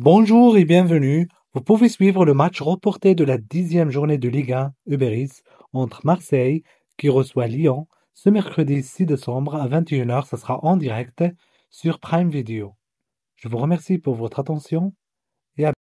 Bonjour et bienvenue. Vous pouvez suivre le match reporté de la dixième journée de Ligue 1 entre Marseille, qui reçoit Lyon, ce mercredi 6 décembre à 21h. Ce sera en direct sur Prime Video. Je vous remercie pour votre attention. et à